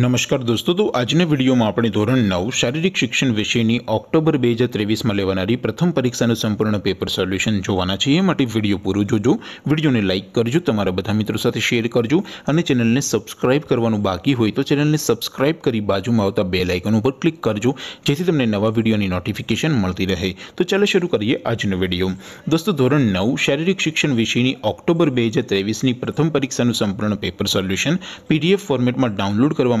नमस्कार दोस्तों तो आज ने वीडियो में अपनी ધોરણ 9 શારીરિક શિક્ષણ વિષયની ઓક્ટોબર 2023 માં લેવાણારી પ્રથમ પરીક્ષાનું સંપૂર્ણ પેપર સોલ્યુશન જોવાના છે એટલે વિડિયો પૂરો જોજો વિડિયોને લાઈક કરજો તમારા બધા મિત્રો સાથે શેર કરજો અને ચેનલને સબ્સ્ક્રાઇબ કરવાનું બાકી હોય તો ચેનલને સબ્સ્ક્રાઇબ કરી બાજુમાં આવતા બેલ આઇકન ઉપર ક્લિક કરજો જેથી તમને નવા વિડિયોની નોટિફિકેશન મળતી રહે તો ચાલો શરૂ કરીએ આજનો વિડિયો દોસ્તો ધોરણ 9 શારીરિક શિક્ષણ વિષયની ઓક્ટોબર 2023 ની પ્રથમ પરીક્ષાનું સંપૂર્ણ પેપર સોલ્યુશન પીડીએફ ફોર્મેટમાં ડાઉનલોડ કરવા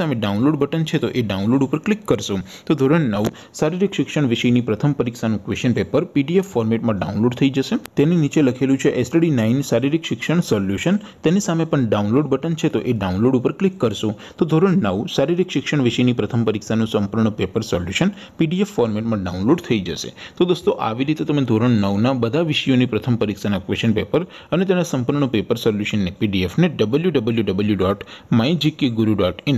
там ઇ ડાઉનલોડ બટન છે તો એ ડાઉનલોડ ઉપર ક્લિક કરશું તો ધોરણ 9 શારીરિક શિક્ષણ વિષયની પ્રથમ પરીક્ષાનું ક્વેશ્ચન પેપર પીડીએફ ફોર્મેટમાં ડાઉનલોડ થઈ જશે તેની નીચે લખેલું છે STD 9 શારીરિક શિક્ષણ સોલ્યુશન તેની સામે પણ ડાઉનલોડ બટન છે તો એ ડાઉનલોડ ઉપર ક્લિક કરશું તો ધોરણ 9 શારીરિક શિક્ષણ વિષયની પ્રથમ પરીક્ષાનું સંપૂર્ણ પેપર સોલ્યુશન પીડીએફ ફોર્મેટમાં ડાઉનલોડ થઈ જશે તો દોસ્તો આવી રીતે તમે ધોરણ 9 ના બધા વિષયોની પ્રથમ પરીક્ષાના ક્વેશ્ચન પેપર અને તેના સંપૂર્ણનો પેપર સોલ્યુશન ને પીડીએફ ને www.mygkguru.in